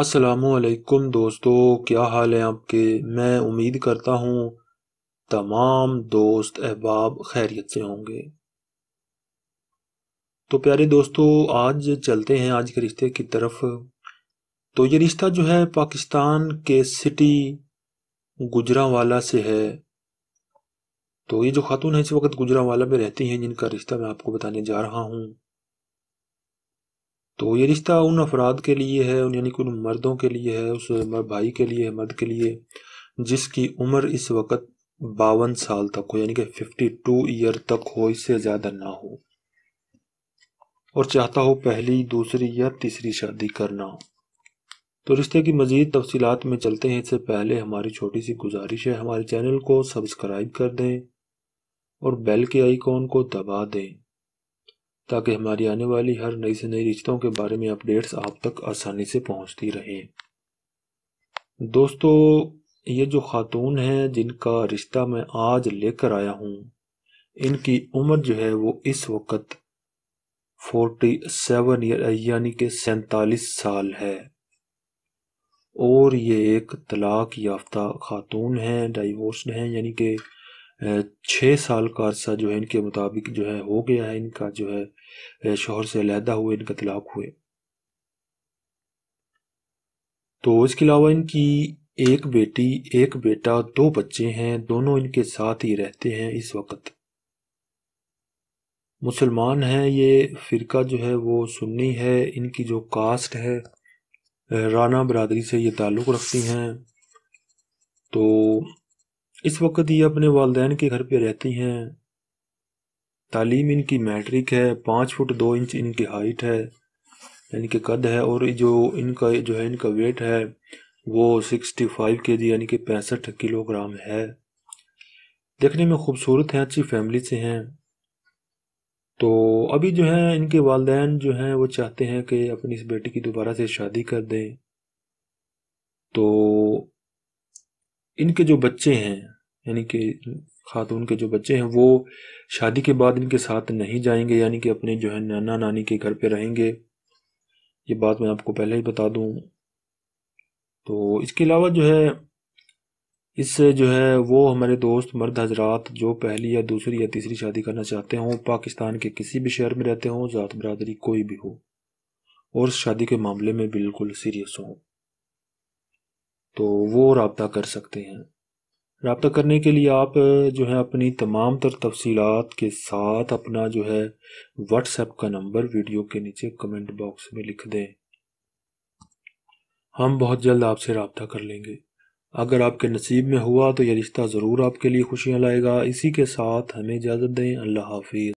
असलकुम दोस्तों क्या हाल है आपके मैं उम्मीद करता हूँ तमाम दोस्त अहबाब खैरियत से होंगे तो प्यारे दोस्तों आज चलते हैं आज के रिश्ते की तरफ तो ये रिश्ता जो है पाकिस्तान के सिटी गुजरावाला से है तो ये जो खातून है इस वक्त गुजरावाला में रहती हैं जिनका रिश्ता मैं आपको बताने जा रहा हूँ तो ये रिश्ता उन अफराद के लिए है यानी कि उन मर्दों के लिए है उस भाई के लिए मर्द के लिए जिसकी उम्र इस वक्त बावन साल तक हो यानी कि फिफ्टी टू ईयर तक हो इससे ज़्यादा ना हो और चाहता हो पहली दूसरी या तीसरी शादी करना तो रिश्ते की मज़ीद तफसीत में चलते हैं इससे पहले हमारी छोटी सी गुजारिश है हमारे चैनल को सब्सक्राइब कर दें और बेल के आइकॉन को दबा दें ताकि हमारी आने वाली हर नई से नई रिश्तों के बारे में अपडेट्स आप तक आसानी से पहुंचती रहें दोस्तों ये जो खातून हैं जिनका रिश्ता मैं आज लेकर आया हूं इनकी उम्र जो है वो इस वक्त फोर्टी सेवन ईयर यानी कि सैतालीस साल है और ये एक तलाक याफ्ता खातून हैं डाइवोर्स हैं यानी कि छः साल का अरसा जो है इनके मुताबिक जो है हो गया है इनका जो है शोहर से अलहदा हुए इनका तलाक हुए तो इसके अलावा इनकी एक बेटी एक बेटा दो बच्चे हैं दोनों इनके साथ ही रहते हैं इस वक्त मुसलमान हैं ये फ़िरका जो है वो सुन्नी है इनकी जो कास्ट है राना बरदरी से ये ताल्लुक़ रखती हैं तो इस वक्त ये अपने वालदेन के घर पे रहती हैं तालीम इनकी मैट्रिक है पाँच फुट दो इंच इनकी हाइट है यानी कि कद है और जो इनका जो है इनका वेट है वो सिक्सटी फाइव के जी यानी कि पैंसठ किलोग्राम है देखने में खूबसूरत हैं अच्छी फैमिली से हैं तो अभी जो है इनके वालदेन जो हैं वो चाहते हैं कि अपनी इस बेटी की दोबारा से शादी कर दें तो इनके जो बच्चे हैं यानी कि खातून के जो बच्चे हैं वो शादी के बाद इनके साथ नहीं जाएंगे यानी कि अपने जो है नाना नानी के घर पे रहेंगे ये बात मैं आपको पहले ही बता दूं तो इसके अलावा जो है इससे जो है वो हमारे दोस्त मर्द हजरात जो पहली या दूसरी या तीसरी शादी करना चाहते हों पाकिस्तान के किसी भी शहर में रहते हों ज़ात बरदरी कोई भी हो और शादी के मामले में बिल्कुल सीरियस हों तो वो रबता कर सकते हैं रबता करने के लिए आप जो है अपनी तमाम तर तफसीत के साथ अपना जो है व्हाट्सएप का नंबर वीडियो के नीचे कमेंट बॉक्स में लिख दें हम बहुत जल्द आपसे रबता कर लेंगे अगर आपके नसीब में हुआ तो यह रिश्ता ज़रूर आपके लिए खुशियाँ लाएगा इसी के साथ हमें इजाज़त दें अल्लाह हाफिज़